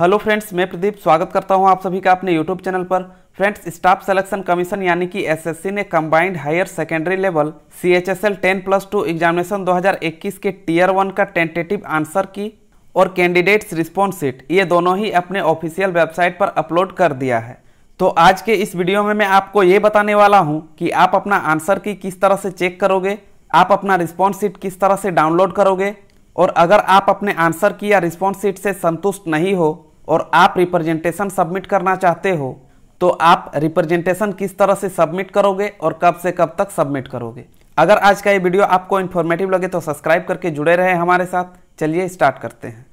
hello friends मैं प्रदीप स्वागत करता हूं आप सभी का अपने यूट्यूब चैनल पर फ्रेंड्स स्टाफ सिलेक्शन कमीशन यानी कि एसएससी ने combined higher secondary level C H S L ten plus two examination 2021 के टीयर वन का टेंटेटिव आंसर की और कैंडिडेट्स रिस्पॉन्स सीट ये दोनों ही अपने ऑफिशियल वेबसाइट पर अपलोड कर दिया है तो आज के इस वीडियो में मैं आपको ये बताने वाला हूँ कि आप अपना आंसर की किस तरह से चेक करोगे आप अपना रिस्पॉन्स सीट किस तरह से डाउनलोड करोगे और अगर आप अपने आंसर की या रिस्पॉन्स सीट से संतुष्ट नहीं हो और आप रिप्रेजेंटेशन सबमिट करना चाहते हो तो आप रिप्रेजेंटेशन किस तरह से सबमिट करोगे और कब से कब तक सबमिट करोगे अगर आज का ये वीडियो आपको इन्फॉर्मेटिव लगे तो सब्सक्राइब करके जुड़े रहे हमारे साथ चलिए स्टार्ट करते हैं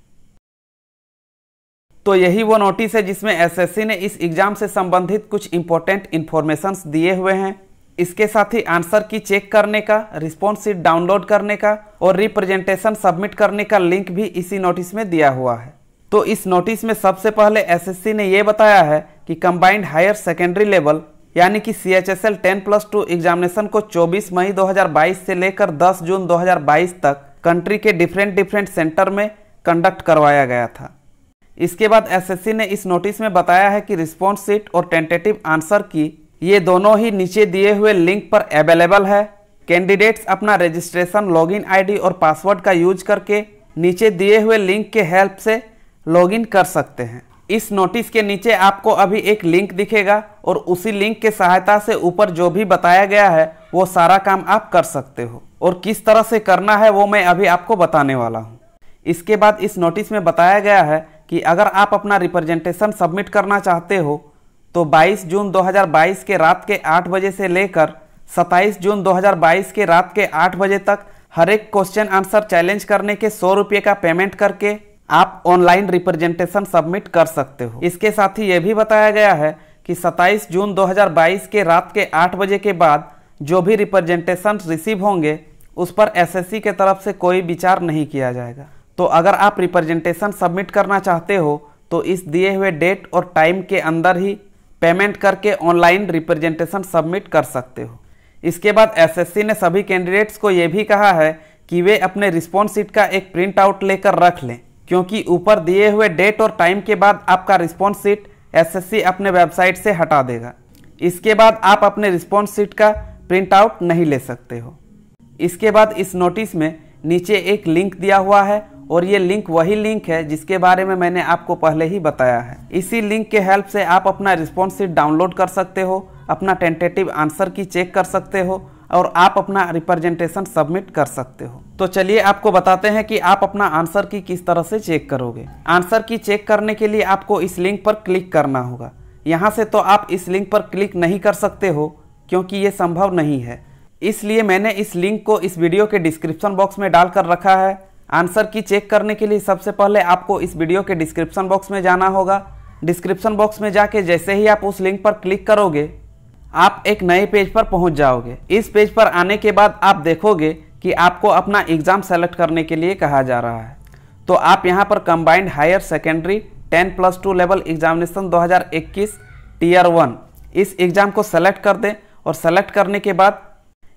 तो यही वो नोटिस है जिसमें एसएससी ने इस एग्जाम से संबंधित कुछ इंपॉर्टेंट इन्फॉर्मेशन दिए हुए हैं इसके साथ ही आंसर की चेक करने का रिस्पॉन्स शीट डाउनलोड करने का और रिप्रेजेंटेशन सबमिट करने का लिंक भी इसी नोटिस में दिया हुआ है तो इस नोटिस में सबसे पहले एसएससी ने यह बताया है कि कंबाइंड हायर सेकेंडरी लेवल यानी कि C H S L ten plus two examination को 24 मई 2022 से लेकर 10 जून 2022 तक कंट्री के डिफरेंट डिफरेंट सेंटर में कंडक्ट करवाया गया था इसके बाद एसएससी ने इस नोटिस में बताया है कि रिस्पॉन्स सीट और टेंटेटिव आंसर की ये दोनों ही नीचे दिए हुए लिंक पर अवेलेबल है कैंडिडेट्स अपना रजिस्ट्रेशन लॉगिन आईडी और पासवर्ड का यूज करके नीचे दिए हुए लिंक के हेल्प से लॉगिन कर सकते हैं इस नोटिस के नीचे आपको अभी एक लिंक दिखेगा और उसी लिंक के सहायता से ऊपर जो भी बताया गया है वो सारा काम आप कर सकते हो और किस तरह से करना है वो मैं अभी आपको बताने वाला हूँ इसके बाद इस नोटिस में बताया गया है कि अगर आप अपना रिप्रेजेंटेशन सबमिट करना चाहते हो तो 22 जून 2022 के रात के 8 बजे से लेकर 27 जून 2022 के रात के 8 बजे तक हर एक क्वेश्चन आंसर चैलेंज करने के सौ रुपये का पेमेंट करके आप ऑनलाइन रिप्रेजेंटेशन सबमिट कर सकते हो इसके साथ ही यह भी बताया गया है कि 27 जून 2022 के रात के 8 बजे के बाद जो भी रिप्रेजेंटेशन रिसीव होंगे उस पर एसएससी के तरफ से कोई विचार नहीं किया जाएगा तो अगर आप रिप्रेजेंटेशन सबमिट करना चाहते हो तो इस दिए हुए डेट और टाइम के अंदर ही पेमेंट करके ऑनलाइन रिप्रेजेंटेशन सबमिट कर सकते हो इसके बाद एसएससी ने सभी कैंडिडेट्स को ये भी कहा है कि वे अपने रिस्पॉन्स सीट का एक प्रिंट आउट लेकर रख लें क्योंकि ऊपर दिए हुए डेट और टाइम के बाद आपका रिस्पॉन्स सीट एसएससी अपने वेबसाइट से हटा देगा इसके बाद आप अपने रिस्पॉन्स सीट का प्रिंट आउट नहीं ले सकते हो इसके बाद इस नोटिस में नीचे एक लिंक दिया हुआ है और ये लिंक वही लिंक है जिसके बारे में मैंने आपको पहले ही बताया है इसी लिंक के हेल्प से आप अपना रिस्पॉन्स सीट डाउनलोड कर सकते हो अपना टेंटेटिव आंसर की चेक कर सकते हो और आप अपना रिप्रेजेंटेशन सबमिट कर सकते हो तो चलिए आपको बताते हैं कि आप अपना आंसर की किस तरह से चेक करोगे आंसर की चेक करने के लिए आपको इस लिंक पर क्लिक करना होगा यहाँ से तो आप इस लिंक पर क्लिक नहीं कर सकते हो क्योंकि ये संभव नहीं है इसलिए मैंने इस लिंक को इस वीडियो के डिस्क्रिप्शन बॉक्स में डाल कर रखा है आंसर की चेक करने के लिए सबसे पहले आपको इस वीडियो के डिस्क्रिप्शन बॉक्स में जाना होगा डिस्क्रिप्शन बॉक्स में जाके जैसे ही आप उस लिंक पर क्लिक करोगे आप एक नए पेज पर पहुंच जाओगे इस पेज पर आने के बाद आप देखोगे कि आपको अपना एग्ज़ाम सेलेक्ट करने के लिए कहा जा रहा है तो आप यहाँ पर combined higher secondary 10 plus two level examination 2021 tier one इस एग्ज़ाम को सेलेक्ट कर दें और सेलेक्ट करने के बाद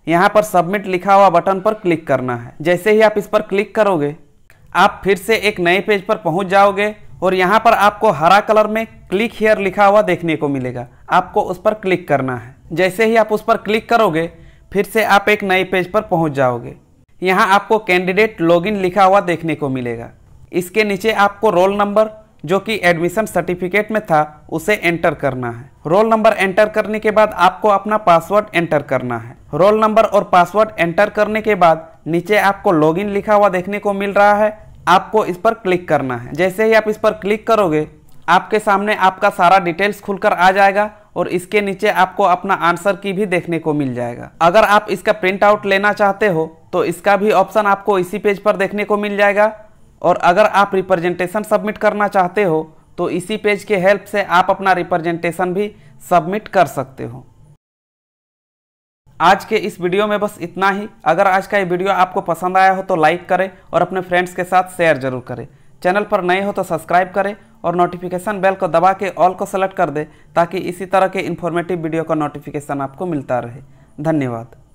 यहाँ पर सबमिट लिखा हुआ बटन पर क्लिक करना है जैसे ही आप इस पर क्लिक करोगे आप फिर से एक नए पेज पर पहुँच जाओगे और यहाँ पर आपको हरा कलर में क्लिक हेयर लिखा हुआ देखने को मिलेगा आपको उस पर क्लिक करना है जैसे ही आप उस पर क्लिक करोगे फिर से आप एक नए पेज पर पहुँच जाओगे यहाँ आपको कैंडिडेट लॉगिन लिखा हुआ देखने को मिलेगा इसके नीचे आपको रोल नंबर जो कि एडमिशन सर्टिफिकेट में था उसे एंटर करना है रोल नंबर एंटर करने के बाद आपको अपना पासवर्ड एंटर करना है रोल नंबर और पासवर्ड एंटर करने के बाद नीचे आपको लॉगिन लिखा हुआ देखने को मिल रहा है आपको इस पर क्लिक करना है जैसे ही आप इस पर क्लिक करोगे आपके सामने आपका सारा डिटेल्स खुलकर आ जाएगा और इसके नीचे आपको अपना आंसर की भी देखने को मिल जाएगा अगर आप इसका प्रिंट आउट लेना चाहते हो तो इसका भी ऑप्शन आपको इसी पेज पर देखने को मिल जाएगा और अगर आप रिप्रेजेंटेशन सबमिट करना चाहते हो तो इसी पेज के हेल्प से आप अपना रिप्रेजेंटेशन भी सबमिट कर सकते हो आज के इस वीडियो में बस इतना ही अगर आज का ये वीडियो आपको पसंद आया हो तो लाइक करें और अपने फ्रेंड्स के साथ शेयर जरूर करें चैनल पर नए हो तो सब्सक्राइब करें और नोटिफिकेशन बेल को दबा के ऑल को सेलेक्ट कर दें ताकि इसी तरह के इन्फॉर्मेटिव वीडियो का नोटिफिकेशन आपको मिलता रहे धन्यवाद